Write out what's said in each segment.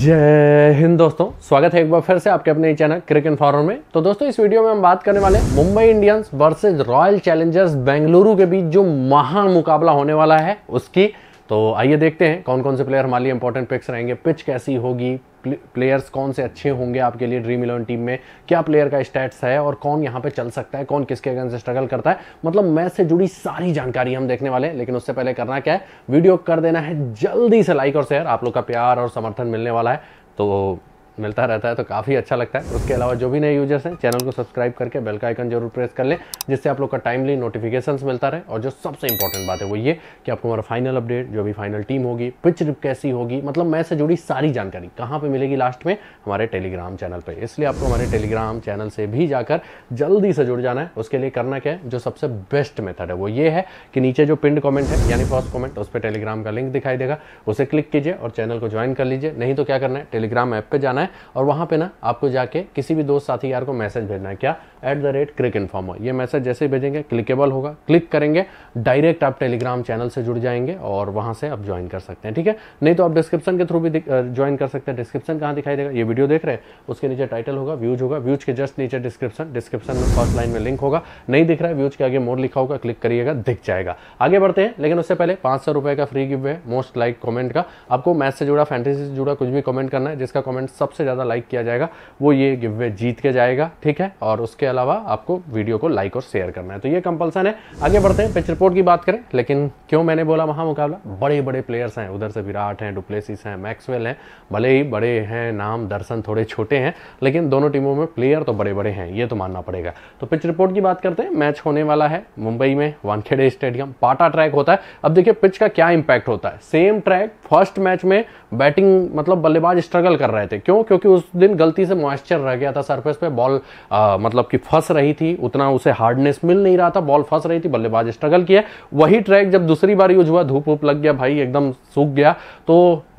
जय हिंद दोस्तों स्वागत है एक बार फिर से आपके अपने चैनल क्रिकेट फॉरम में तो दोस्तों इस वीडियो में हम बात करने वाले Mumbai Indians versus Royal Challengers Bengaluru के बीच जो महान मुकाबला होने वाला है उसकी तो आइए देखते हैं कौन कौन से प्लेयर हमारे लिए इंपॉर्टेंट पिक्स रहेंगे पिच कैसी होगी प्लेयर्स कौन से अच्छे होंगे आपके लिए ड्रीम इलेवन टीम में क्या प्लेयर का स्टैट्स है और कौन यहाँ पे चल सकता है कौन किसके अगेंस्ट स्ट्रगल करता है मतलब मैच से जुड़ी सारी जानकारी हम देखने वाले हैं लेकिन उससे पहले करना क्या है वीडियो कर देना है जल्दी से लाइक और शेयर आप लोग का प्यार और समर्थन मिलने वाला है तो मिलता रहता है तो काफ़ी अच्छा लगता है उसके अलावा जो भी नए यूजर्स हैं चैनल को सब्सक्राइब करके बेल का आइकन जरूर प्रेस कर लें जिससे आप लोग का टाइमली नोटिफिकेशन मिलता रहे और जो सबसे इंपॉर्टेंट बात है वो ये कि आपको हमारा फाइनल अपडेट जो भी फाइनल टीम होगी पिच कैसी होगी मतलब मैच से जुड़ी सारी जानकारी कहाँ पर मिलेगी लास्ट में हमारे टेलीग्राम चैनल पर इसलिए आपको हमारे टेलीग्राम चैनल से भी जाकर जल्दी से जुड़ जाना है उसके लिए करना क्या है जो सबसे बेस्ट मेथड है वो ये है कि नीचे जो पिंड कॉमेंट है यानी फर्स्ट कॉमेंट उस पर टेलीग्राम का लिंक दिखाई देगा उसे क्लिक कीजिए और चैनल को ज्वाइन कर लीजिए नहीं तो क्या करना है टेलीग्राम ऐप पर जाना है करना है और वहाँ पे ना आपको जाके किसी भी दोस्त साथी यार को मैसेज भेजना है क्या at the rate Crick Informer ये मैसेज जैसे भेजेंगे क्लिकेबल होगा क्लिक करेंगे डायरेक्ट आप टेलीग्राम चैनल से जुड़ जाएंगे और वहाँ से आप ज्वाइन कर सकते हैं ठीक है नहीं तो आप डिस्क्रिप्शन के थ्रू भी ज्वाइन कर सकते हैं डिस्क्रिप्शन कहाँ दिखाई देगा ये वीडियो देख रहे हैं उसके नीचे टाइटल होगा व्यूज होगा व्यूज के जस्ट नीचे डिस्क्रिप्शन डिस्क्रिप्शन में फर्स्ट लाइन में लिंक होगा नहीं दिख रहा है व्यूज के आगे मोर लिखा होगा क्लिक करिएगा दिख जाएगा आगे बढ़ते हैं लेकिन उससे पहले पाँच सौ का फ्री गिव है मोस्ट लाइक कॉमेंट का आपको मैथ से जुड़ा फैंटेसी से जुड़ा कुछ भी कॉमेंट करना है जिसका कॉमेंट सब सबसे ज़्यादा लाइक किया जाएगा वो ये गिव वे जीत के जाएगा ठीक है और उसके अलावा आपको वीडियो को लाइक और शेयर करना है तो ये कंपलसन है आगे बढ़ते हैं पिच रिपोर्ट की बात करें लेकिन क्यों मैंने बोला वहाँ मुकाबला बड़े बड़े प्लेयर्स हैं उधर से विराट हैं डुप्लेसिस हैं मैक्सवेल हैं भले ही बड़े हैं नाम दर्शन थोड़े छोटे हैं लेकिन दोनों टीमों में प्लेयर तो बड़े बड़े हैं ये तो मानना पड़ेगा तो पिच रिपोर्ट की बात करते हैं मैच होने वाला है मुंबई में वानखेड़े स्टेडियम पाटा ट्रैक होता है अब देखिए पिच का क्या इंपैक्ट होता है सेम ट्रैक फर्स्ट मैच में बैटिंग मतलब बल्लेबाज स्ट्रगल कर रहे थे क्यों हूँ क्योंकि उस दिन गलती से मॉइस्चर रह गया था सरफेस पे बॉल आ, मतलब कि फंस रही थी उतना उसे हार्डनेस मिल नहीं रहा था बॉल फंस रही थी बल्लेबाज स्ट्रगल किया वही ट्रैक जब दूसरी बार यूज हुआ धूप वूप लग गया भाई एकदम सूख गया तो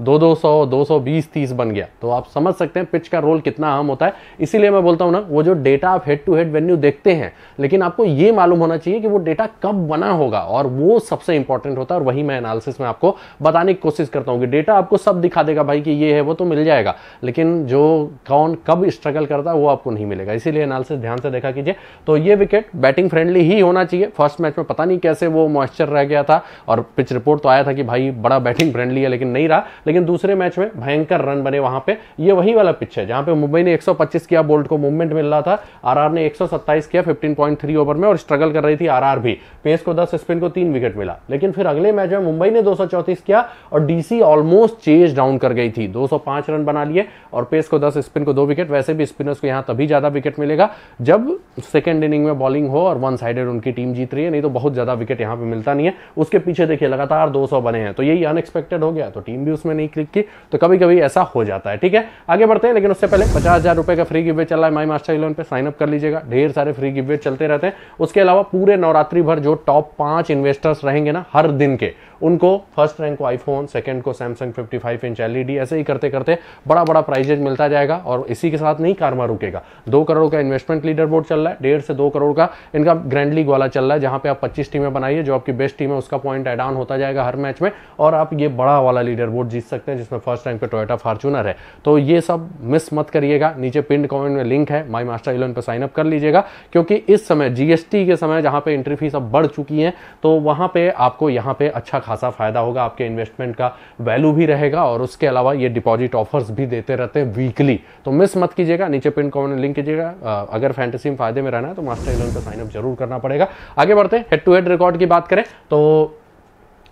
दो दो सौ दो सौ बीस तीस बन गया तो आप समझ सकते हैं पिच का रोल कितना अहम होता है इसीलिए मैं बोलता हूँ ना वो जो डेटा आप हेड टू हेड वेन्यू देखते हैं लेकिन आपको ये मालूम होना चाहिए कि वो डेटा कब बना होगा और वो सबसे इंपॉर्टेंट होता है और वही मैं एनालिसिस में आपको बताने की कोशिश करता हूँ कि डेटा आपको सब दिखा देगा भाई कि ये है वो तो मिल जाएगा लेकिन जो कौन कब स्ट्रगल करता है वो आपको नहीं मिलेगा इसीलिए एनालिसिस ध्यान से देखा कीजिए तो ये विकेट बैटिंग फ्रेंडली ही होना चाहिए फर्स्ट मैच में पता नहीं कैसे वो मॉइस्चर रह गया था और पिच रिपोर्ट तो आया था कि भाई बड़ा बैटिंग फ्रेंडली है लेकिन नहीं रहा लेकिन दूसरे मैच में भयंकर रन बने वहां पर ये वही वाला पिच है जहां पर मुंबई ने एक किया बोल्ट को मूवमेंट मिल रहा था आर ने एक किया फिफ्टीन ओवर में और स्ट्रगल कर रही थी आर भी पेस को दस स्पिन को तीन विकेट मिला लेकिन फिर अगले मैच में मुंबई ने दो किया और डीसी ऑलमोस्ट चेज डाउन कर गई थी 205 रन बना लिए और और पेस को दस स्पिन को दो विकेट वैसे भी स्पिनर्स को यहाँ तभी ज़्यादा विकेट मिलेगा जब सेकेंड इनिंग में बॉलिंग हो और वन साइडेड उनकी टीम जीत रही है नहीं तो बहुत ज़्यादा विकेट यहाँ पर मिलता नहीं है उसके पीछे देखिए लगातार दो बने हैं तो यही अनएक्सपेक्टेड हो गया तो टीम भी उसमें नहीं क्लिक की तो कभी कभी ऐसा हो जाता है ठीक है आगे बढ़ते हैं लेकिन उससे पहले पचास हज़ार रुपये का फ्री गिवे चल रहा है माई मास्टर इलेवन पर साइनअप कर लीजिएगा ढेर सारे फ्री गिवे चलते रहते हैं उसके अलावा पूरे नवरात्रि भर जो टॉप पांच इन्वेस्टर्स रहेंगे ना हर दिन के उनको फर्स्ट रैंक को आईफोन सेकंड को सैमसंग 55 इंच एलईडी ऐसे ही करते करते बड़ा बड़ा प्राइजेज मिलता जाएगा और इसी के साथ नहीं कारमा रुकेगा दो करोड़ का इन्वेस्टमेंट लीडर बोर्ड चल रहा है डेढ़ से दो करोड़ का इनका ग्रैंड लीग वाला चल रहा है जहाँ पे आप पच्चीस टीमें बनाइए जो आपकी बेस्ट टीम है उसका पॉइंट एड ऑन होता जाएगा हर मैच में और आप ये बड़ा वाला लीडर बोर्ड जीत सकते हैं जिसमें फर्स्ट रैंक पे टोयटा फार्चूनर है तो ये सब मिस मत करिएगा नीचे पिंड कॉमेंट में लिंक है माई मास्टर इलेवन पर साइनअप कर लीजिएगा क्योंकि इस समय जीएसटी के समय जहाँ पे एंट्री फीस अब बढ़ चुकी है तो वहाँ पे आपको यहाँ पे अच्छा खा खासा फ़ायदा होगा आपके इन्वेस्टमेंट का वैल्यू भी रहेगा और उसके अलावा ये डिपॉजिट ऑफर्स भी देते रहते हैं वीकली तो मिस मत कीजिएगा नीचे पिन कॉमेंट लिंक कीजिएगा अगर फैंटेसी में फायदे में रहना है तो मास्टर इलेवन पर साइनअप जरूर करना पड़ेगा आगे बढ़ते हैं हेड टू हेड रिकॉर्ड की बात करें तो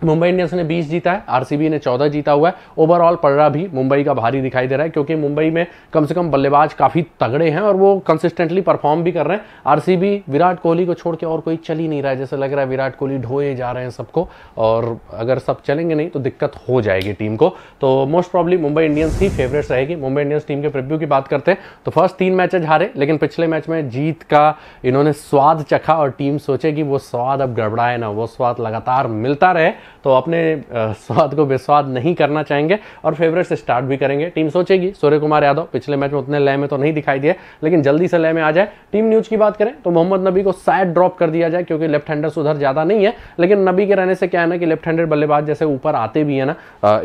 मुंबई इंडियंस ने 20 जीता है आरसीबी ने 14 जीता हुआ है ओवरऑल रहा भी मुंबई का भारी दिखाई दे रहा है क्योंकि मुंबई में कम से कम बल्लेबाज काफ़ी तगड़े हैं और वो कंसिस्टेंटली परफॉर्म भी कर रहे हैं आरसीबी विराट कोहली को छोड़ के और कोई चल ही नहीं रहा है जैसे लग रहा है विराट कोहली ढोए जा रहे हैं सबको और अगर सब चलेंगे नहीं तो दिक्कत हो जाएगी टीम को तो मोस्ट प्रॉब्ली मुंबई इंडियंस ही फेवरेट्स रहेगी मुंबई इंडियंस टीम के प्रिव्यू की बात करते हैं तो फर्स्ट तीन मैचेज हारे लेकिन पिछले मैच में जीत का इन्होंने स्वाद चखा और टीम सोचे कि वो स्वाद अब गड़बड़ाए ना वो स्वाद लगातार मिलता रहे तो अपने स्वाद को बेस्वाद नहीं करना चाहेंगे और फेवरेट से स्टार्ट भी करेंगे टीम सोचेगी सूर्य कुमार यादव पिछले मैच में उतने लय में तो नहीं दिखाई दिए लेकिन जल्दी से लय में आ जाए टीम न्यूज की बात करें तो मोहम्मद नबी को शायद ड्रॉप कर दिया जाए क्योंकि लेफ्ट हैंडर सुधर ज़्यादा नहीं है लेकिन नबी के रहने से क्या है ना कि लेफ्ट हैंडर बल्लेबाज जैसे ऊपर आते भी है ना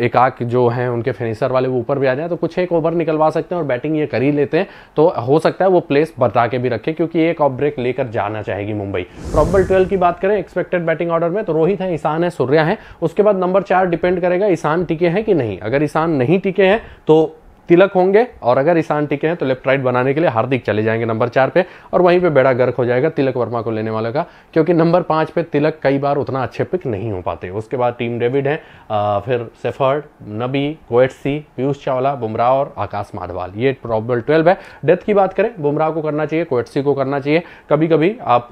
एक आक जो है उनके फिनिशर वाले वो ऊपर भी आ जाए तो कुछ एक ओवर निकलवा सकते हैं और बैटिंग ये कर ही लेते हैं तो हो सकता है वो प्लेस बता के भी रखे क्योंकि एक ऑफ ब्रेक लेकर जाना चाहेगी मुंबई प्रॉबल ट्वेल्व की बात करें एक्सपेक्टेड बैटिंग ऑर्डर में तो रोहित है ईशान है सूर्या है उसके बाद नंबर चार डिपेंड करेगा ईशान टिके हैं कि नहीं अगर ईशान नहीं टिके हैं तो तिलक होंगे और अगर ईशान टिके हैं तो लेफ्ट राइट बनाने के लिए हार्दिक चले जाएंगे नंबर चार पे और वहीं पे बेड़ा गर्क हो जाएगा तिलक वर्मा को लेने वाले का क्योंकि नंबर पाँच पे तिलक कई बार उतना अच्छे पिक नहीं हो पाते उसके बाद टीम डेविड है आ, फिर सेफर्ड नबी कोएटसी पीयूष चावला बुमराह और आकाश माधवाल ये प्रॉब्लम ट्वेल्व है डेथ की बात करें बुमराह को करना चाहिए कोएटसी को करना चाहिए कभी कभी आप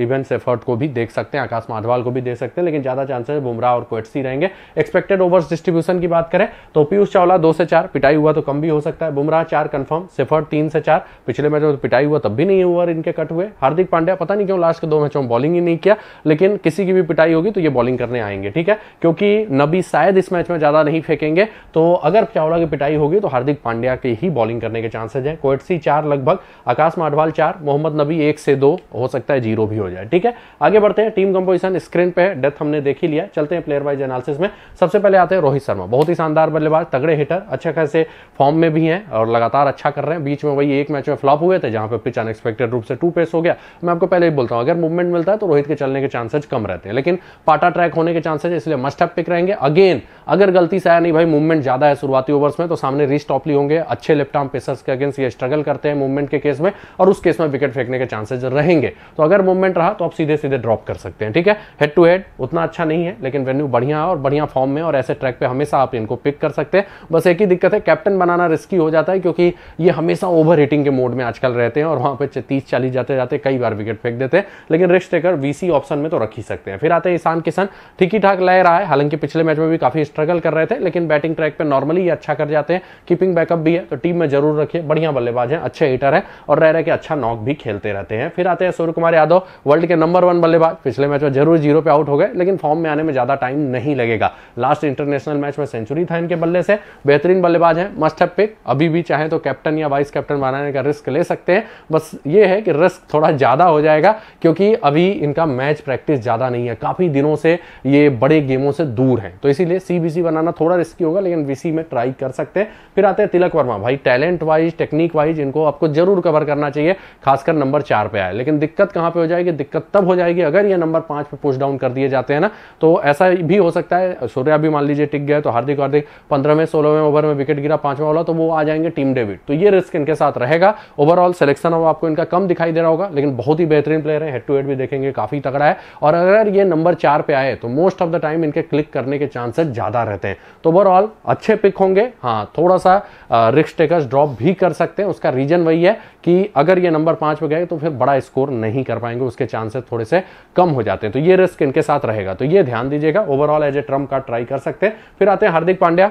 इवन uh, सेफर्ड को भी देख सकते हैं आकाश माधवाल को भी देख सकते हैं लेकिन ज़्यादा चांसेस बुमराह और कोएटसी रहेंगे एक्सपेक्टेड ओवर्स डिस्ट्रीब्यूशन की बात करें तो पीयूष चावला दो से चार पिटाई हुआ तो कम कम भी हो सकता है बुमराह चार कंफर्म सिफर तीन से चार पिछले मैच में तो पिटाई हुआ तब भी नहीं ओवर इनके कट हुए हार्दिक पांड्या पता नहीं क्यों लास्ट के दो मैचों में बॉलिंग ही नहीं किया लेकिन किसी की भी पिटाई होगी तो ये बॉलिंग करने आएंगे ठीक है क्योंकि नबी शायद इस मैच में ज़्यादा नहीं फेंकेंगे तो अगर चावला की पिटाई होगी तो हार्दिक पांड्या की ही बॉलिंग करने के चांसेज है कोटसी चार लगभग आकाश माडवाल चार मोहम्मद नबी एक से दो हो सकता है जीरो भी हो जाए ठीक है आगे बढ़ते हैं टीम कंपोजिशन स्क्रीन पे डेथ हमने देख ही लिया चलते हैं प्लेयर वाइज एनालिसिस में सबसे पहले आते हैं रोहित शर्मा बहुत ही शानदार बल्लेबाज तगड़े हिटर अच्छा खासे फॉर्म फॉर्म में भी हैं और लगातार अच्छा कर रहे हैं बीच में वही एक मैच में फ्लॉप हुए थे जहां पे पिच अनएक्सपेक्टेड रूप से टू पेस हो गया मैं आपको पहले ही बोलता हूं अगर मूवमेंट मिलता है तो रोहित के चलने के चांसेज कम रहते हैं लेकिन पाटा ट्रैक होने के चांसेज इसलिए मस्ट अप पिक रहेंगे अगेन अगर गलती से आया नहीं भाई मूवमेंट ज्यादा है शुरुआती ओवर्स में तो सामने रिस्ट टॉपली होंगे अच्छे लेफ्ट आर्म पेसर्स के अगेंस्ट ये स्ट्रगल करते हैं मूवमेंट के केस में और उस केस में विकेट फेंकने के चांसेज रहेंगे तो अगर मूवमेंट रहा तो आप सीधे सीधे ड्रॉप कर सकते हैं ठीक है हेड टू हेड उतना अच्छा नहीं है लेकिन वेन्यू बढ़िया और बढ़िया फॉर्म में और ऐसे ट्रैक पे हमेशा आप इनको पिक कर सकते हैं बस एक ही दिक्कत है कैप्टन बनाना आना रिस्की हो जाता है क्योंकि ये हमेशा ओवर हिटिंग के मोड में आजकल रहते हैं और वहाँ पर तीस चालीस जाते जाते कई बार विकेट फेंक देते हैं लेकिन रिस्क टेकर वीसी ऑप्शन में तो रख ही सकते हैं फिर आते हैं ईशान किशन ठीक ही ठाक लय रहा है हालांकि पिछले मैच में भी काफी स्ट्रगल कर रहे थे लेकिन बैटिंग ट्रैक पर नॉर्मली ये अच्छा कर जाते हैं कीपिंग बैकअप भी है तो टीम में जरूर रखिए बढ़िया बल्लेबाज है अच्छे हिटर है और रह रहे के अच्छा नॉक भी खेलते रहते हैं फिर आते हैं सूर्य कुमार यादव वर्ल्ड के नंबर वन बल्लेबाज पिछले मैच में जरूर जीरो पे आउट हो गए लेकिन फॉर्म में आने में ज्यादा टाइम नहीं लगेगा लास्ट इंटरनेशनल मैच में सेंचुरी था इनके बल्ले से बेहतरीन बल्लेबाज है मस्ट है बेहतर पे अभी भी चाहे तो कैप्टन या वाइस कैप्टन बनाने का रिस्क ले सकते हैं बस ये है कि रिस्क थोड़ा ज़्यादा हो जाएगा क्योंकि अभी इनका मैच प्रैक्टिस ज़्यादा नहीं है काफ़ी दिनों से ये बड़े गेमों से दूर हैं तो इसीलिए सी बनाना थोड़ा रिस्की होगा लेकिन वी में ट्राई कर सकते हैं फिर आते हैं तिलक वर्मा भाई टैलेंट वाइज टेक्निक वाइज इनको आपको जरूर कवर करना चाहिए खासकर नंबर चार पे आए लेकिन दिक्कत कहाँ पे हो जाएगी दिक्कत तब हो जाएगी अगर ये नंबर पाँच पे पुश डाउन कर दिए जाते हैं ना तो ऐसा भी हो सकता है सूर्या भी मान लीजिए टिक गया तो हार्दिक हार्दिक पंद्रह में सोलह में ओवर में विकेट गिरा पांचवा बोला तो वो आ जाएंगे टीम डेविड तो ये रिस्क इनके साथ रहेगा ओवरऑल सिलेक्शन अब आपको इनका कम दिखाई दे रहा होगा लेकिन बहुत ही बेहतरीन प्लेयर है हेड टू हेड भी देखेंगे काफी तगड़ा है और अगर ये नंबर चार पे आए तो मोस्ट ऑफ द टाइम इनके क्लिक करने के चांसेस ज्यादा रहते हैं तो ओवरऑल अच्छे पिक होंगे हाँ थोड़ा सा रिस्क टेकर्स ड्रॉप भी कर सकते हैं उसका रीजन वही है कि अगर ये नंबर पांच पे गए तो फिर बड़ा स्कोर नहीं कर पाएंगे उसके चांसेस थोड़े से कम हो जाते हैं तो ये रिस्क इनके साथ रहेगा तो ये ध्यान दीजिएगा ओवरऑल एज ए ट्रम्प का ट्राई कर सकते हैं फिर आते हैं हार्दिक पांड्या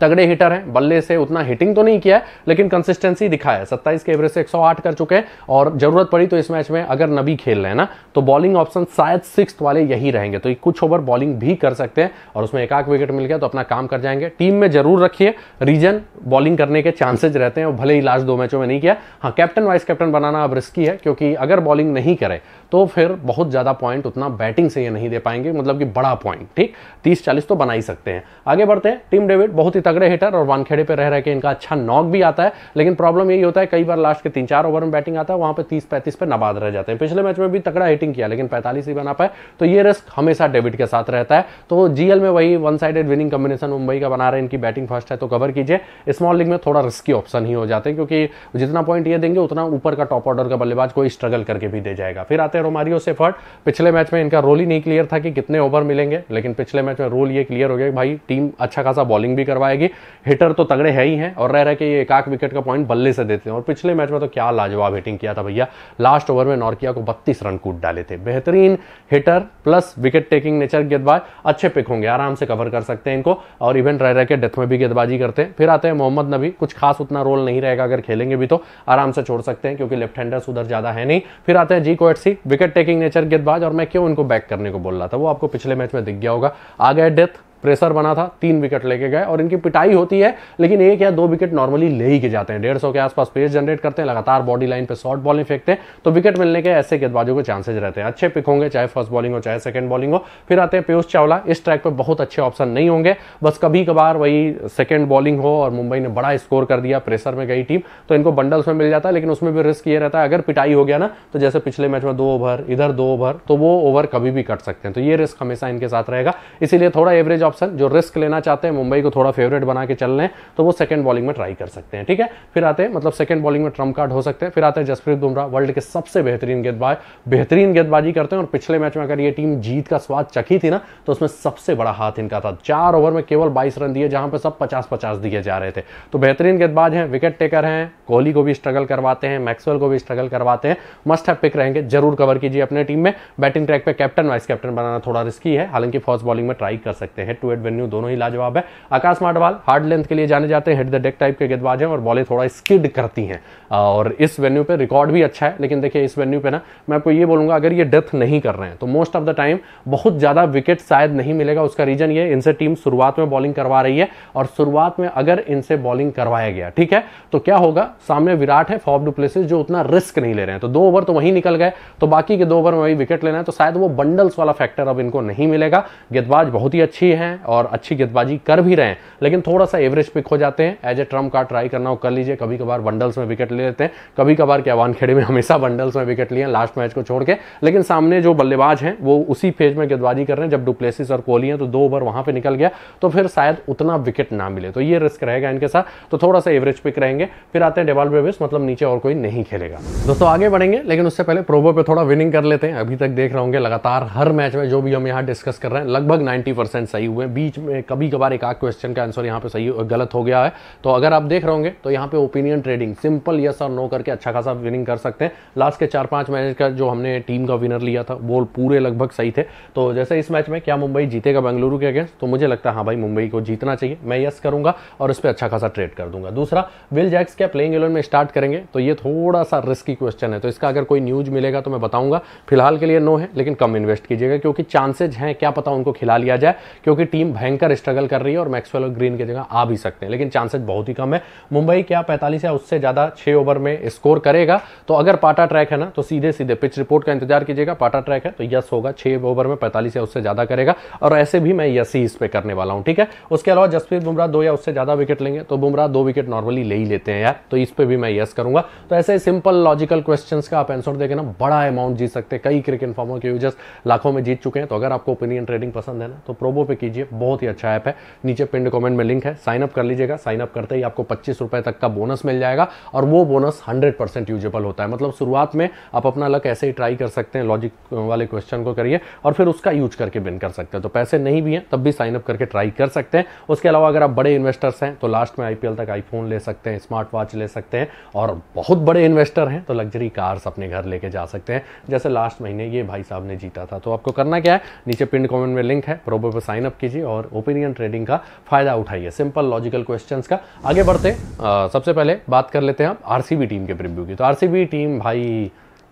तगड़े हिटर हैं बल्ले से उतना हिटिंग तो नहीं किया है लेकिन कंसिस्टेंसी दिखाया सत्ताईस के एवरेज से 108 कर चुके हैं और जरूरत पड़ी तो इस मैच में अगर नबी खेल रहे हैं ना तो बॉलिंग ऑप्शन शायद सिक्स वाले यही रहेंगे तो कुछ ओवर बॉलिंग भी कर सकते हैं और उसमें एक आख विकेट मिल गया तो अपना काम कर जाएंगे टीम में जरूर रखिए रीजन बॉलिंग करने के चांसेज रहते हैं भले ही लास्ट दो मैचों में नहीं किया हाँ कैप्टन वाइस कैप्टन बनाना अब रिस्की है क्योंकि अगर बॉलिंग नहीं करे तो फिर बहुत ज़्यादा पॉइंट उतना बैटिंग से ये नहीं दे पाएंगे मतलब कि बड़ा पॉइंट ठीक तीस चालीस तो बना ही सकते हैं आगे बढ़ते हैं टीम डेविड बहुत ही तगड़े हिटर और वानखेड़े पर रह रहे के इनका अच्छा नॉक भी आता है लेकिन प्रॉब्लम यही होता है कई बार लास्ट के तीन चार ओवर में बैटिंग आता है वहां पर तीस पैंतीस पर नबाद रह जाते हैं पिछले मैच में भी तगड़ा हिटिंग किया लेकिन पैंतालीस ही बना पाए तो ये रिस्क हमेशा डेविड के साथ रहता है तो जीएल में वही one sided winning combination Mumbai का बना रहे इनकी बैटिंग फर्स्ट है तो कवर कीजिए स्मॉल लीग में थोड़ा रिस्की ऑप्शन ही हो जाते हैं क्योंकि जितना पॉइंट ये देंगे उतना ऊपर का टॉप ऑर्डर का बल्लेबाज कोई स्ट्रगल करके भी दे जाएगा फिर आते हैं रोमारियो से फट पिछले मैच में इनका रोल ही नहीं क्लियर था कि कितने ओवर मिलेंगे लेकिन पिछले मैच में रोल ये क्लियर हो गया कि भाई टीम अच्छा खासा बॉलिंग भी करवाएगी हिटर तो तगड़े है ही हैं और रह रहे कि ये एकाक विकेट का पॉइंट बल्ले से देते हैं और पिछले मैच में तो क्या लाजवाब हिटिंग किया था भैया लास्ट ओवर में नॉर्किया को बत्तीस रन कूट डाले थे बेहतरीन hitter plus wicket taking nature गेंदबाज अच्छे पिक होंगे आराम से कवर कर सकते हैं इनको और इवन रह रहे के डेथ में भी गेंदबाजी करते हैं फिर आते हैं मोहम्मद नबी कुछ खास उतना रोल नहीं रहेगा अगर खेलेंगे भी तो आराम से छोड़ सकते हैं क्योंकि लेफ्ट हैंडर्स उधर ज़्यादा है नहीं फिर आते हैं G Coetzee wicket taking nature गेंदबाज और मैं क्यों उनको बैक करने को बोल रहा था वो आपको पिछले मैच में दिख गया होगा आ गया डेथ प्रेशर बना था तीन विकेट लेके गए और इनकी पिटाई होती है लेकिन एक या दो विकेट नॉर्मली ले ही के जाते हैं डेढ़ के आसपास पेस जनरेट करते हैं लगातार बॉडी लाइन पे शॉर्ट बॉलिंग फेंकते हैं तो विकेट मिलने के ऐसे गेंदबाजों के चांसेज रहते हैं अच्छे पिक होंगे चाहे फर्स्ट बॉलिंग हो चाहे सेकंड बॉलिंग हो फिर आते हैं पीयूष चावला इस ट्रैक पर बहुत अच्छे ऑप्शन नहीं होंगे बस कभी कभार वही सेकेंड बॉलिंग हो और मुंबई ने बड़ा स्कोर कर दिया प्रेशर में गई टीम तो इनको बंडल्स में मिल जाता है लेकिन उसमें भी रिस्क ये रहता है अगर पिटाई हो गया ना तो जैसे पिछले मैच में दो ओवर इधर दो ओवर तो वो ओवर कभी भी कट सकते हैं तो ये रिस्क हमेशा इनके साथ रहेगा इसीलिए थोड़ा एवरेज ऑप्शन ऑप्शन जो रिस्क लेना चाहते हैं मुंबई को थोड़ा फेवरेट बना के चल रहे तो वो सेकंड बॉलिंग में ट्राई कर सकते हैं ठीक है फिर आते हैं मतलब सेकंड बॉलिंग में ट्रम्प कार्ड हो सकते हैं फिर आते हैं जसप्रीत बुमराह वर्ल्ड के सबसे बेहतरीन गेंदबाज बेहतरीन गेंदबाजी करते हैं और पिछले मैच में अगर ये टीम जीत का स्वाद चखी थी ना तो उसमें सबसे बड़ा हाथ इनका था चार ओवर में केवल बाईस रन दिए जहां पर सब पचास पचास दिए जा रहे थे तो बेहतरीन गेंदबाज हैं विकेट टेकर हैं कोहली को भी स्ट्रगल करवाते हैं मैक्सवेल को भी स्ट्रगल करवाते हैं मस्ट है पिक रहेंगे जरूर कवर कीजिए अपने टीम में बैटिंग ट्रैक पर कैप्टन वाइस कैप्टन बनाना थोड़ा रिस्की है हालांकि फर्स्ट बॉलिंग में ट्राई कर सकते हैं हेड टू हेड वेन्यू दोनों ही लाजवाब है आकाश माडवाल हार्ड लेंथ के लिए जाने जाते हैं हेड द डेक टाइप के गेंदबाज हैं और बॉलें थोड़ा स्किड करती हैं और इस वेन्यू पर रिकॉर्ड भी अच्छा है लेकिन देखिए इस वेन्यू पर ना मैं आपको ये बोलूँगा अगर ये डेथ नहीं कर रहे हैं तो मोस्ट ऑफ द टाइम बहुत ज़्यादा विकेट शायद नहीं मिलेगा उसका रीजन ये इनसे टीम शुरुआत में बॉलिंग करवा रही है और शुरुआत में अगर इनसे बॉलिंग करवाया गया ठीक है तो क्या होगा सामने विराट है फॉफ डुप्लेसिस जो उतना रिस्क नहीं ले रहे हैं तो दो ओवर तो वहीं निकल गए तो बाकी के दो ओवर में वही विकेट लेना है तो शायद वो बंडल्स वाला फैक्टर अब इनको नहीं मिलेगा गेंदबाज बहुत ही अच्छी है हैं और अच्छी गेंदबाजी कर भी रहे हैं लेकिन थोड़ा सा एवरेज पिक हो जाते हैं एज ए ट्रम्प का ट्राई करना हो कर लीजिए कभी कभार बंडल्स में विकेट ले लेते हैं कभी कभार क्या वानखेड़े में हमेशा बंडल्स में विकेट लिए लास्ट मैच को छोड़ के लेकिन सामने जो बल्लेबाज हैं वो उसी फेज में गेंदबाजी कर रहे हैं जब डुप्लेसिस और कोहली हैं तो दो ओवर वहां पर निकल गया तो फिर शायद उतना विकेट ना मिले तो ये रिस्क रहेगा इनके साथ तो थोड़ा सा एवरेज पिक रहेंगे फिर आते हैं डेवाल बेबिस मतलब नीचे और कोई नहीं खेलेगा दोस्तों आगे बढ़ेंगे लेकिन उससे पहले प्रोबो पे थोड़ा विनिंग कर लेते हैं अभी तक देख रहे होंगे लगातार हर मैच में जो भी हम यहाँ डिस्कस कर रहे हैं लगभग 90 सही हुए हैं बीच में कभी कभार एक आध क्वेश्चन का आंसर यहाँ पे सही गलत हो गया है तो अगर आप देख रहे होंगे तो यहाँ पे ओपिनियन ट्रेडिंग सिंपल यस और नो करके अच्छा खासा विनिंग कर सकते हैं लास्ट के चार पाँच मैच का जो हमने टीम का विनर लिया था वो पूरे लगभग सही थे तो जैसे इस मैच में क्या मुंबई जीतेगा बेंगलुरु के अगेंस्ट तो मुझे लगता है हाँ भाई मुंबई को जीतना चाहिए मैं यस करूंगा और इस पर अच्छा खासा ट्रेड कर दूंगा दूसरा विल जैक्स क्या प्लेइंग एलेवन में स्टार्ट करेंगे तो ये थोड़ा सा रिस्की क्वेश्चन है तो इसका अगर कोई न्यूज मिलेगा तो मैं बताऊंगा फिलहाल के लिए नो है लेकिन कम इन्वेस्ट कीजिएगा क्योंकि चांसेज हैं क्या पता उनको खिला लिया जाए क्योंकि क्योंकि टीम भयंकर स्ट्रगल कर रही है और मैक्सवेल और ग्रीन की जगह आ भी सकते हैं लेकिन चांसेस बहुत ही कम है मुंबई क्या पैंतालीस या उससे ज़्यादा छह ओवर में स्कोर करेगा तो अगर पाटा ट्रैक है ना तो सीधे सीधे पिच रिपोर्ट का इंतजार कीजिएगा पाटा ट्रैक है तो यस होगा छः ओवर में पैंतालीस या उससे ज़्यादा करेगा और ऐसे भी मैं यस ही इस पर करने वाला हूं ठीक है उसके अलावा जसप्रीत बुमराह दो या उससे ज़्यादा विकेट लेंगे तो बुमराह दो विकेट नॉर्मली ले ही लेते हैं यार तो इस पर भी मैं यस करूंगा तो ऐसे सिंपल लॉजिकल क्वेश्चन का आप आंसर देखें ना बड़ा अमाउंट जीत सकते हैं कई क्रिकेट फॉर्मर के यूजर्स लाखों में जीत चुके हैं तो अगर आपको ओपिनियन ट्रेडिंग पसंद है ना तो प्रोबो पे कीजिए लीजिए बहुत ही अच्छा ऐप है नीचे पिंड कमेंट में लिंक है साइनअप कर लीजिएगा साइनअप करते ही आपको पच्चीस रुपए तक का बोनस मिल जाएगा और वो बोनस हंड्रेड परसेंट यूजेबल होता है मतलब शुरुआत में आप अपना लक ऐसे ही ट्राई कर सकते हैं लॉजिक वाले क्वेश्चन को करिए और फिर उसका यूज करके विन कर सकते हैं तो पैसे नहीं भी हैं तब भी साइनअप करके ट्राई कर सकते हैं उसके अलावा अगर आप बड़े इन्वेस्टर्स हैं तो लास्ट में आईपीएल तक आईफोन ले सकते हैं स्मार्ट वॉच ले सकते हैं और बहुत बड़े इन्वेस्टर हैं तो लग्जरी कार्स अपने घर लेके जा सकते हैं जैसे लास्ट महीने ये भाई साहब ने जीता था तो आपको करना क्या है नीचे पिंड कॉमेंट में लिंक है प्रोबो पर साइनअप अप कीजिए और ओपिनियन ट्रेडिंग का फायदा उठाइए सिंपल लॉजिकल क्वेश्चन का आगे बढ़ते आ, सबसे पहले बात कर लेते हैं आप आरसीबी टीम के प्रिव्यू की तो आर टीम भाई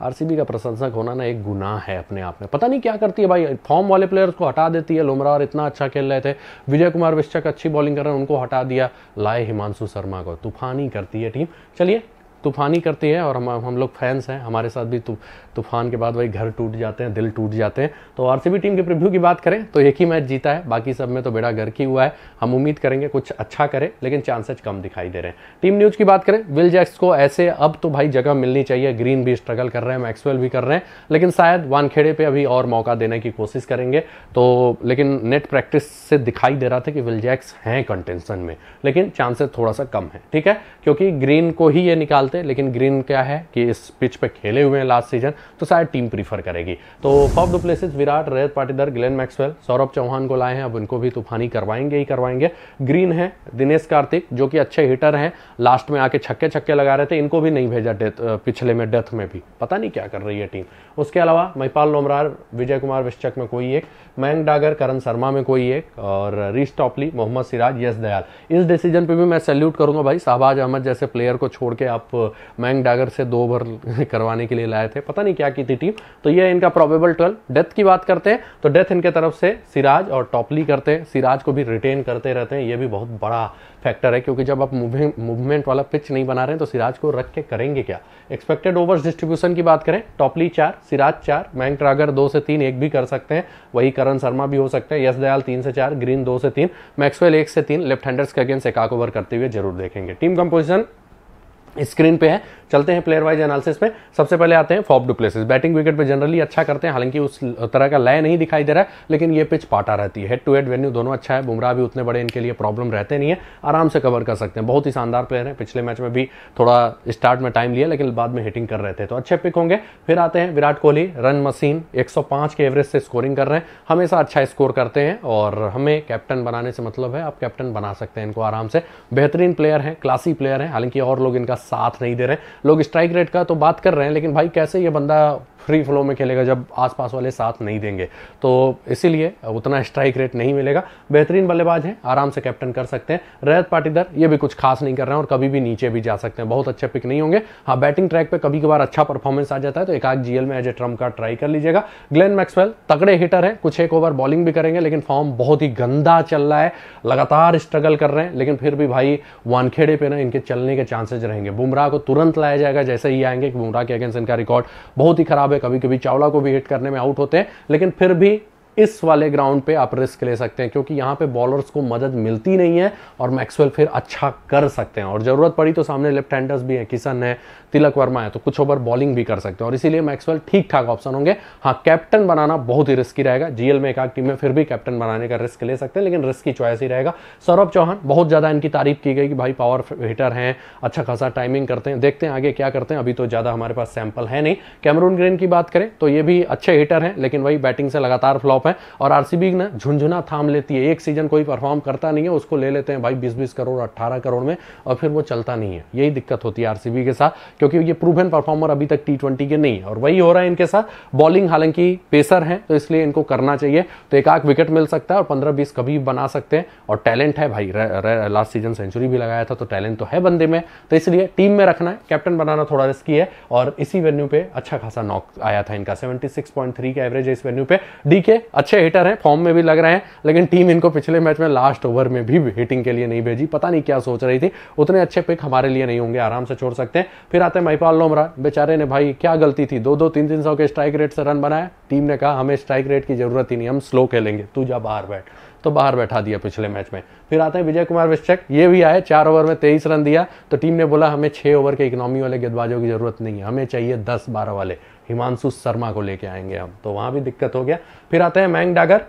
आर का प्रशंसक होना ना एक गुनाह है अपने आप में पता नहीं क्या करती है भाई फॉर्म वाले प्लेयर्स को हटा देती है लुमरा और इतना अच्छा खेल रहे थे विजय कुमार विश्चक अच्छी बॉलिंग कर रहे हैं उनको हटा दिया लाए हिमांशु शर्मा को तूफानी करती है टीम चलिए तूफानी करती है और हम हम लोग फैंस हैं हमारे साथ भी तूफान तूफान के बाद वही घर टूट जाते हैं दिल टूट जाते हैं तो आर टीम के प्रिव्यू की बात करें तो एक ही मैच जीता है बाकी सब में तो बेड़ा घर की हुआ है हम उम्मीद करेंगे कुछ अच्छा करें लेकिन चांसेज कम दिखाई दे रहे हैं टीम न्यूज की बात करें विल जैक्स को ऐसे अब तो भाई जगह मिलनी चाहिए ग्रीन भी स्ट्रगल कर रहे हैं मैक्सवेल भी कर रहे हैं लेकिन शायद वानखेड़े पर अभी और मौका देने की कोशिश करेंगे तो लेकिन नेट प्रैक्टिस से दिखाई दे रहा था कि विल जैक्स हैं कंटेंशन में लेकिन चांसेस थोड़ा सा कम है ठीक है क्योंकि ग्रीन को ही ये निकालते बोलते हैं लेकिन ग्रीन क्या है कि इस पिच पे खेले हुए हैं लास्ट सीजन तो शायद टीम प्रीफर करेगी तो Faf du Plessis Virat Rajat Patidar Glenn Maxwell Saurabh Chauhan को लाए हैं अब उनको भी तूफानी करवाएंगे ही करवाएंगे ग्रीन है दिनेश कार्तिक जो कि अच्छे हिटर हैं लास्ट में आके छक्के छक्के लगा रहे थे इनको भी नहीं भेजा डेथ पिछले में डेथ में भी पता नहीं क्या कर रही है टीम उसके अलावा महिपाल लोमरार विजय कुमार विश्चक में कोई एक मयंक डागर करण शर्मा में कोई एक और रीश टॉपली मोहम्मद सिराज यस दयाल इस डिसीजन पे भी मैं सैल्यूट करूंगा भाई शाहबाज अहमद जैसे प्लेयर को छोड़ के आप मैंग डागर से दो ओवर करवाने के लिए लाए थे पता नहीं क्या की थी टीम तो ये इनका प्रोबेबल ट्वेल्व डेथ की बात करते हैं तो डेथ इनके तरफ से सिराज और टॉपली करते हैं सिराज को भी रिटेन करते रहते हैं ये भी बहुत बड़ा फैक्टर है क्योंकि जब आप मूवमेंट वाला पिच नहीं बना रहे हैं तो सिराज को रख के करेंगे क्या एक्सपेक्टेड ओवर्स डिस्ट्रीब्यूशन की बात करें टॉपली चार सिराज चार मैंग ट्रागर दो से तीन एक भी कर सकते हैं वही करण शर्मा भी हो सकते हैं यश दयाल तीन से चार ग्रीन दो से तीन मैक्सवेल एक से तीन लेफ्ट हैंडर्स के अगेंस्ट एक ओवर करते हुए जरूर देखेंगे टीम कंपोजिशन स्क्रीन पे है चलते हैं प्लेयर वाइज एनालिसिस में सबसे पहले आते हैं फॉप डुप्लेसिस बैटिंग विकेट पे जनरली अच्छा करते हैं हालांकि उस तरह का लय नहीं दिखाई दे रहा है लेकिन ये पिच पाटा रहती है हेड टू हेड वेन्यू दोनों अच्छा है बुमराह भी उतने बड़े इनके लिए प्रॉब्लम रहते नहीं है आराम से कवर कर सकते हैं बहुत ही शानदार प्लेयर है पिछले मैच में भी थोड़ा स्टार्ट में टाइम लिया लेकिन बाद में हिटिंग कर रहे थे तो अच्छे पिक होंगे फिर आते हैं विराट कोहली रन मशीन एक के एवरेज से स्कोरिंग कर रहे हैं हमेशा अच्छा स्कोर करते हैं और हमें कैप्टन बनाने से मतलब है आप कैप्टन बना सकते हैं इनको आराम से बेहतरीन प्लेयर है क्लासी प्लेयर है हालांकि और लोग इनका साथ नहीं दे रहे लोग स्ट्राइक रेट का तो बात कर रहे हैं लेकिन भाई कैसे ये बंदा फ्री फ्लो में खेलेगा जब आसपास वाले साथ नहीं देंगे तो इसीलिए उतना स्ट्राइक रेट नहीं मिलेगा बेहतरीन बल्लेबाज हैं आराम से कैप्टन कर सकते हैं रैत पाटीदार ये भी कुछ खास नहीं कर रहे हैं और कभी भी नीचे भी जा सकते हैं बहुत अच्छे पिक नहीं होंगे हाँ बैटिंग ट्रैक पर कभी कभार अच्छा परफॉर्मेंस आ जाता है तो एक आग जीएल में एज ए ट्रम्प का ट्राई कर लीजिएगा ग्लेन मैक्सवेल तगड़े हिटर है कुछ एक ओवर बॉलिंग भी करेंगे लेकिन फॉर्म बहुत ही गंदा चल रहा है लगातार स्ट्रगल कर रहे हैं लेकिन फिर भी भाई वानखेड़े पे ना इनके चलने के चांसेज रहेंगे बुमराह को तुरंत लाया बताया जाएगा जैसे ही आएंगे कि बुमराह के अगेंस्ट इनका रिकॉर्ड बहुत ही खराब है कभी कभी चावला को भी हिट करने में आउट होते हैं लेकिन फिर भी इस वाले ग्राउंड पे आप रिस्क ले सकते हैं क्योंकि यहां पे बॉलर्स को मदद मिलती नहीं है और मैक्सवेल फिर अच्छा कर सकते हैं और ज़रूरत पड़ी तो सामने लेफ्ट हैंडर्स भी हैं किशन है तिलक वर्मा है तो कुछ ओवर बॉलिंग भी कर सकते हैं और इसीलिए मैक्सवेल ठीक ठाक ऑप्शन होंगे हाँ कैप्टन बनाना बहुत ही रिस्की रहेगा जीएल में एक आग टीम में फिर भी कैप्टन बनाने का रिस्क ले सकते हैं लेकिन रिस्क की चॉइस ही रहेगा सौरभ चौहान बहुत ज़्यादा इनकी तारीफ की गई कि भाई पावर हिटर है अच्छा खासा टाइमिंग करते हैं देखते हैं आगे क्या करते हैं अभी तो ज़्यादा हमारे पास सैंपल है नहीं कैमरून ग्रीन की बात करें तो ये भी अच्छे हिटर है लेकिन वही बैटिंग से लगातार फ्लॉप टॉप है और आरसीबी ना झुंझुना थाम लेती है एक सीजन कोई परफॉर्म करता नहीं है उसको ले लेते हैं भाई बीस बीस करोड़ अट्ठारह करोड़ में और फिर वो चलता नहीं है यही दिक्कत होती है आरसीबी के साथ क्योंकि ये प्रूवन परफॉर्मर अभी तक टी ट्वेंटी के नहीं है और वही हो रहा है इनके साथ बॉलिंग हालांकि पेसर है तो इसलिए इनको करना चाहिए तो एक आख विकेट मिल सकता है और पंद्रह बीस कभी बना सकते हैं और टैलेंट है भाई लास्ट सीजन सेंचुरी भी लगाया था तो टैलेंट तो है बंदे में तो इसलिए टीम में रखना है कैप्टन बनाना थोड़ा रिस्की है और इसी वेन्यू पे अच्छा खासा नॉक आया था इनका 76.3 का एवरेज है इस वेन्यू पे डीके अच्छे हिटर हैं फॉर्म में भी लग रहे हैं लेकिन टीम इनको पिछले मैच में लास्ट ओवर में भी हिटिंग के लिए नहीं भेजी पता नहीं क्या सोच रही थी उतने अच्छे पिक हमारे लिए नहीं होंगे आराम से छोड़ सकते हैं फिर आते हैं महिपाल लोमरा बेचारे ने भाई क्या गलती थी दो दो तीन तीन सौ के स्ट्राइक रेट से रन बनाया टीम ने कहा हमें स्ट्राइक रेट की जरूरत ही नहीं हम स्लो खेलेंगे तू जा बाहर बैठ तो बाहर बैठा दिया पिछले मैच में फिर आते हैं विजय कुमार विश्चक ये भी आए चार ओवर में तेईस रन दिया तो टीम ने बोला हमें छः ओवर के इकोनॉमी वाले गेंदबाजों की जरूरत नहीं है हमें चाहिए दस बारह वाले हिमांशु शर्मा को लेके आएंगे हम तो वहाँ भी दिक्कत हो गया फिर आते हैं मैंग डागर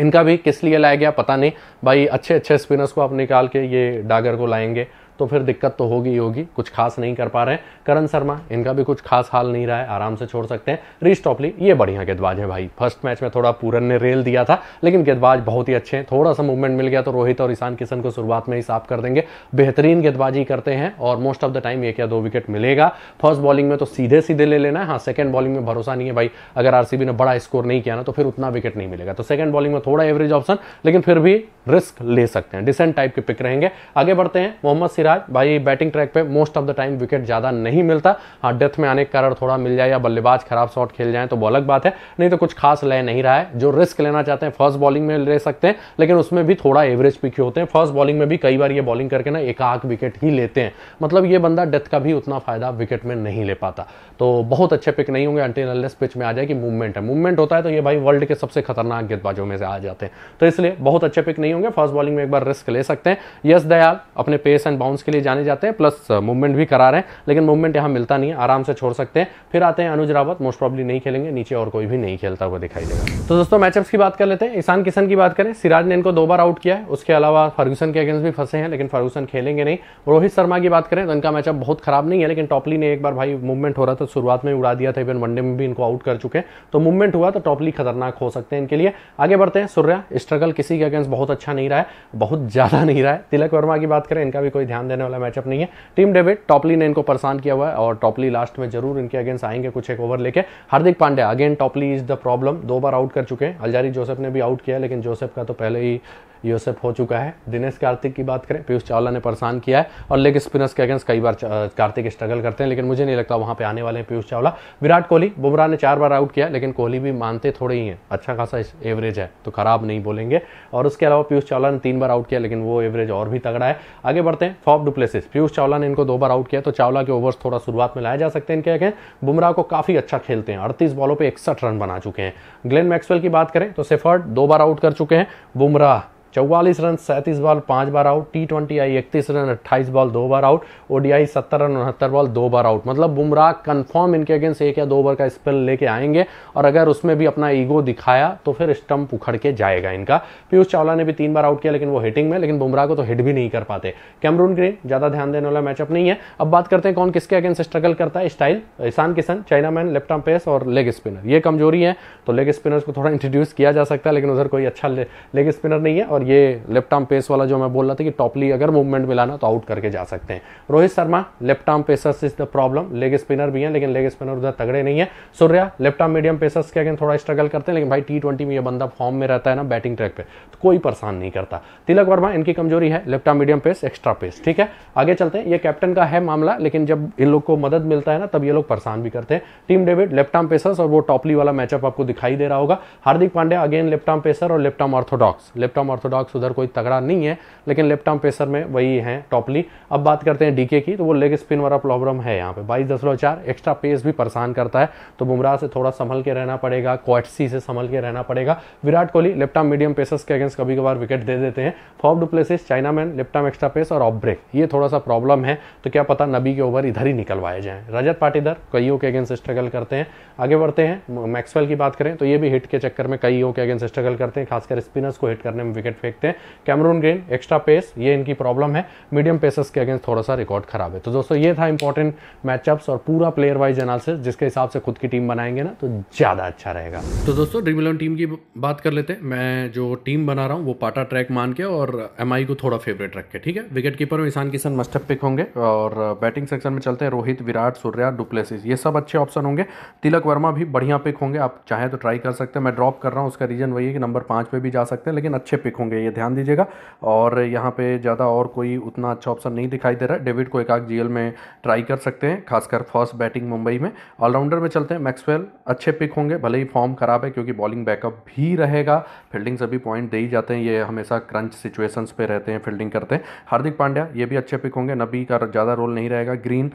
इनका भी किस लिए लाया गया पता नहीं भाई अच्छे अच्छे स्पिनर्स को आप निकाल के ये डागर को लाएंगे तो फिर दिक्कत तो होगी ही होगी कुछ खास नहीं कर पा रहे हैं करण शर्मा इनका भी कुछ खास हाल नहीं रहा है आराम से छोड़ सकते हैं रीश टॉपली ये बढ़िया गेंदबाज है भाई फर्स्ट मैच में थोड़ा पूरन ने रेल दिया था लेकिन गेंदबाज बहुत ही अच्छे हैं थोड़ा सा मूवमेंट मिल गया तो रोहित और ईशान किशन को शुरुआत में ही साफ कर देंगे बेहतरीन गेंदबाजी करते हैं और मोस्ट ऑफ द टाइम एक या दो विकेट मिलेगा फर्स्ट बॉलिंग में तो सीधे सीधे ले लेना है हाँ सेकंड बॉलिंग में भरोसा नहीं है भाई अगर आरसीबी ने बड़ा स्कोर नहीं किया ना तो फिर उतना विकेट नहीं मिलेगा तो सेकंड बॉलिंग में थोड़ा एवरेज ऑप्शन लेकिन फिर भी रिस्क ले सकते हैं डिसेंट टाइप के पिक रहेंगे आगे बढ़ते हैं मोहम्मद सिराज आज भाई बैटिंग ट्रैक पे most of the time wicket ज़्यादा नहीं मिलता हाँ डेथ में आने के कारण थोड़ा मिल जाए या बल्लेबाज खराब शॉट खेल जाए तो वो अलग बात है नहीं तो कुछ खास लय नहीं रहा है जो रिस्क लेना चाहते हैं फर्स्ट बॉलिंग में ले सकते हैं लेकिन उसमें भी थोड़ा एवरेज पिक होते हैं फर्स्ट बॉलिंग में भी कई बार ये बॉलिंग करके ना एक आख विकेट ही लेते हैं मतलब ये बंदा डेथ का भी उतना फायदा विकेट में नहीं ले पाता तो बहुत अच्छे पिक नहीं होंगे अंटिल पिच में आ जाए कि मूवमेंट है मूवमेंट होता है तो ये भाई वर्ल्ड के सबसे खतरनाक गेंदबाजों में से आ जाते हैं तो इसलिए बहुत अच्छे पिक नहीं होंगे फर्स्ट बॉलिंग में एक बार रिस्क ले सकते हैं यस दयाल अपने पेस एंड बाउंस के लिए जाने जाते हैं प्लस मूवमेंट uh, भी करा रहे हैं लेकिन मूवमेंट यहाँ मिलता नहीं है आराम से छोड़ सकते हैं फिर आते हैं अनुज रावत मोस्ट प्रॉब्ली नहीं खेलेंगे नीचे और कोई भी नहीं खेलता हुआ दिखाई देगा तो दोस्तों मैचअप्स की बात कर लेते हैं ईशान किशन की बात करें सिराज ने इनको दो बार आउट किया है उसके अलावा फर्गूसन के अगेंस्ट भी फंसे हैं लेकिन फर्गूसन खेलेंगे नहीं रोहित शर्मा की बात करें तो इनका मैचअप बहुत खराब नहीं है लेकिन टॉपली ने एक बार भाई मूवमेंट हो रहा था शुरुआत में उड़ा दिया था इवन वनडे में भी इनको आउट कर चुके हैं तो मूवमेंट हुआ तो टॉपली खतरनाक हो सकते हैं इनके लिए आगे बढ़ते हैं सूर्या स्ट्रगल किसी के अगेंस्ट बहुत अच्छा नहीं रहा है बहुत ज़्यादा नहीं रहा है तिलक वर्मा की बात करें इनका भी कोई ध्यान ध्यान देने वाला मैचअप नहीं है टीम डेविड टॉपली ने इनको परेशान किया हुआ है और टॉपली लास्ट में जरूर इनके अगेंस्ट आएंगे कुछ एक ओवर लेके Hardik Pandya again Topley is the problem दो बार आउट कर चुके हैं अलजारी जोसेफ ने भी आउट किया लेकिन जोसेफ का तो पहले ही यूएसएफ हो चुका है दिनेश कार्तिक की बात करें पीयूष चावला ने परेशान किया है और लेग स्पिनर्स के अगेंस्ट कई बार कार्तिक स्ट्रगल करते हैं लेकिन मुझे नहीं लगता वहाँ पे आने वाले हैं पीयूष चावला विराट कोहली बुमराह ने चार बार आउट किया लेकिन कोहली भी मानते थोड़े ही हैं अच्छा खासा एवरेज है तो खराब नहीं बोलेंगे और उसके अलावा पीयूष चावला ने तीन बार आउट किया लेकिन वो एवरेज और भी तगड़ा है आगे बढ़ते हैं फॉप डुप्लेसिस पीयूष चावला ने इनको दो बार आउट किया तो चावला के ओवर्स थोड़ा शुरुआत में लाए जा सकते हैं इनके अगेंस्ट बुमराह को काफ़ी अच्छा खेलते हैं अड़तीस बॉलों पर इकसठ रन बना चुके हैं ग्लेन मैक्सवेल की बात करें तो सेफर्ड दो बार आउट कर चुके हैं बुमराह चौवालीस रन सैंतीस बॉल पाँच बार आउट टी ट्वेंटी आई इकतीस रन अट्ठाईस बॉल दो बार आउट ओडीआई सत्तर रन उनहत्तर बॉल दो बार आउट मतलब बुमराह कन्फर्म इनके अगेंस्ट एक या दो ओवर का स्पेल लेके आएंगे और अगर उसमें भी अपना ईगो दिखाया तो फिर स्टम्प उखड़ के जाएगा इनका पीयूष चावला ने भी तीन बार आउट किया लेकिन वो हिटिंग में लेकिन बुमराह को तो हिट भी नहीं कर पाते कैमरून ग्रीन ज़्यादा ध्यान देने वाला मैचअप नहीं है अब बात करते हैं कौन किसके अगेंस्ट स्ट्रगल करता है style Ishan Kishan chinaman left arm pace और लेग स्पिनर ये कमजोरी है तो लेग स्पिनर्स को थोड़ा इंट्रोड्यूस किया जा सकता है लेकिन उधर कोई अच्छा लेग स्पिनर नहीं है और और ये लेफ्ट आर्म पेस वाला जो मैं बोल रहा था कि टॉपली अगर मूवमेंट मिलाना तो आउट करके जा सकते हैं Rohit Sharma left arm pacers is the problem leg spinner भी हैं लेकिन लेग स्पिनर उधर तगड़े नहीं है Surya left arm medium pacers के अगेन थोड़ा स्ट्रगल करते हैं लेकिन भाई टी ट्वेंटी में ये बंदा फॉर्म में रहता है ना बैटिंग ट्रैक पे तो कोई परेशान नहीं करता तिलक वर्मा इनकी कमजोरी है left arm medium pace extra pace ठीक है आगे चलते हैं ये कैप्टन का है मामला लेकिन जब इन लोग को मदद मिलता है ना तब ये लोग परेशान भी करते हैं team David left arm pacers और वो टॉपली वाला मैचअप आपको दिखाई दे रहा होगा Hardik Pandya again left arm pacer और left arm orthodox left arm orthodox orthodox उधर कोई तगड़ा नहीं है लेकिन लेफ्ट आर्म पेसर में वही है टॉपली अब बात करते हैं डीके की तो वो लेग स्पिन वाला प्रॉब्लम है यहाँ पे बाईस दशमलव चार एक्स्ट्रा पेस भी परेशान करता है तो बुमराह से थोड़ा संभल के रहना पड़ेगा क्वाटसी से संभल के रहना पड़ेगा Virat Kohli left arm medium pacers के अगेंस्ट कभी कभार विकेट दे देते हैं फॉर्म du Plessis chinaman left arm extra pace और ऑफ ब्रेक ये थोड़ा सा प्रॉब्लम है तो क्या पता नबी के ओवर इधर ही निकलवाए जाए रजत पाटीदार कईयों के अगेंस्ट स्ट्रगल करते हैं आगे बढ़ते हैं मैक्सवेल की बात करें तो ये भी हिट के चक्कर में कईयों के अगेंस्ट स्ट्रगल करते हैं खासकर स्पिनर्स को हिट करने में विकेट फेंकते हैं कैमरून ग्रीन एक्स्ट्रा पेस ये इनकी प्रॉब्लम है मीडियम पेसर्स के अगेंस्ट थोड़ा सा रिकॉर्ड खराब है तो दोस्तों ये था इंपॉर्टेंट मैचअप्स और पूरा प्लेयर वाइज एनालिसिस जिसके हिसाब से खुद की टीम बनाएंगे ना तो ज़्यादा अच्छा रहेगा तो दोस्तों ड्रीम इलेवन टीम की बात कर लेते हैं मैं जो टीम बना रहा हूँ वो पाटा ट्रैक मान के और एम को थोड़ा फेवरेट रख के ठीक है विकेट कीपर में ईशान किशन मस्टअप पिक होंगे और बैटिंग सेक्शन में चलते हैं रोहित विराट सूर्या डुप्लेसिस ये सब अच्छे ऑप्शन होंगे तिलक वर्मा भी बढ़िया पिक होंगे आप चाहें तो ट्राई कर सकते हैं मैं ड्रॉप कर रहा हूँ उसका रीज़न वही है कि नंबर पाँच पे भी जा सकते हैं लेकिन अच्छे पिक होंगे होंगे ये ध्यान दीजिएगा और यहाँ पे ज़्यादा और कोई उतना अच्छा ऑप्शन नहीं दिखाई दे रहा है डेविड को एक आग जीएल में ट्राई कर सकते हैं खासकर फर्स्ट बैटिंग मुंबई में ऑलराउंडर में चलते हैं मैक्सवेल अच्छे पिक होंगे भले ही फॉर्म खराब है क्योंकि बॉलिंग बैकअप भी रहेगा फील्डिंग से भी पॉइंट दे ही जाते हैं ये हमेशा क्रंच सिचुएशंस पे रहते हैं फील्डिंग करते हैं हार्दिक पांड्या ये भी अच्छे पिक होंगे नबी का ज़्यादा रोल नहीं रहेगा ग्रीन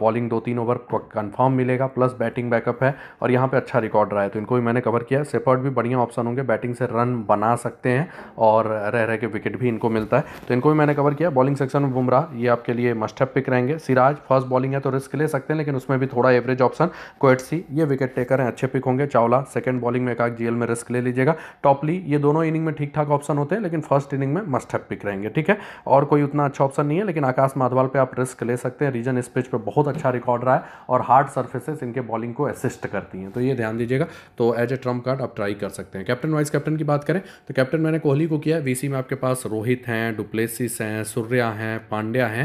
बॉलिंग दो तीन ओवर कन्फर्म मिलेगा प्लस बैटिंग बैकअप है और यहाँ पर अच्छा रिकॉर्ड रहा है तो इनको भी मैंने कवर किया सेपर्ड भी बढ़िया ऑप्शन होंगे बैटिंग से रन बना सकते हैं और रह रह के विकेट भी इनको मिलता है तो इनको भी मैंने कवर किया बॉलिंग सेक्शन में बुमराह ये आपके लिए मस्टअप पिक रहेंगे सिराज फर्स्ट बॉलिंग है तो रिस्क ले सकते हैं लेकिन उसमें भी थोड़ा एवरेज ऑप्शन कोएटसी ये विकेट टेकर हैं अच्छे पिक होंगे चावला सेकंड बॉलिंग में एकाक जीएल में रिस्क ले लीजिएगा टॉपली ये दोनों इनिंग में ठीक ठाक ऑप्शन होते हैं लेकिन फर्स्ट इनिंग में मस्टअप पिक रहेंगे ठीक है और कोई उतना अच्छा ऑप्शन नहीं है लेकिन आकाश माधवाल पर आप रिस्क ले सकते हैं रीजन इस पिच पर बहुत अच्छा रिकॉर्ड रहा है और हार्ड सर्फेसेस इनके बॉलिंग को असिस्ट करती हैं तो ये ध्यान दीजिएगा तो एज ए ट्रम्प कार्ड आप ट्राई कर सकते हैं कैप्टन वाइस कैप्टन की बात करें तो कैप्टन मैंने कोहली को किया वीसी में आपके पास रोहित हैं डुप्लेसिस हैं सूर्या हैं पांड्या हैं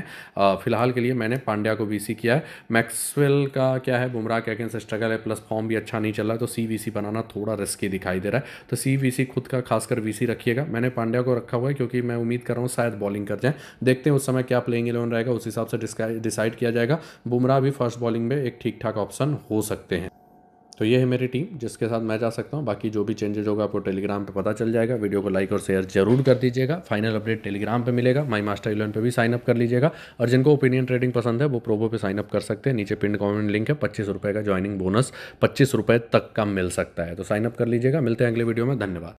फिलहाल के लिए मैंने पांड्या को वीसी किया है मैक्सवेल का क्या है बुमराह के अगेंस्ट स्ट्रगल है प्लस फॉर्म भी अच्छा नहीं चल रहा है तो सी बनाना थोड़ा रिस्की दिखाई दे रहा है तो सी खुद का खासकर वी रखिएगा मैंने पांड्या को रखा हुआ है क्योंकि मैं उम्मीद कर रहा हूँ शायद बॉलिंग कर जाए देखते हैं उस समय क्या प्लेइंग इलेवन रहेगा उस हिसाब से डिसाइड किया जाएगा बुमराह भी फर्स्ट बॉलिंग में एक ठीक ठाक ऑप्शन हो सकते हैं तो ये है मेरी टीम जिसके साथ मैं जा सकता हूँ बाकी जो भी चेंजेज होगा आपको टेलीग्राम पे पता चल जाएगा वीडियो को लाइक और शेयर जरूर कर दीजिएगा फाइनल अपडेट टेलीग्राम पे मिलेगा माई मास्टर इलेवन पे भी साइन अप कर लीजिएगा और जिनको ओपिनियन ट्रेडिंग पसंद है वो प्रोबो पे साइन अप कर सकते हैं नीचे पिंड कॉमेंट लिंक है पच्चीस का ज्वाइनिंग बोनस पच्चीस तक का मिल सकता है तो साइन अप कर लीजिएगा मिलते हैं अगले वीडियो में धन्यवाद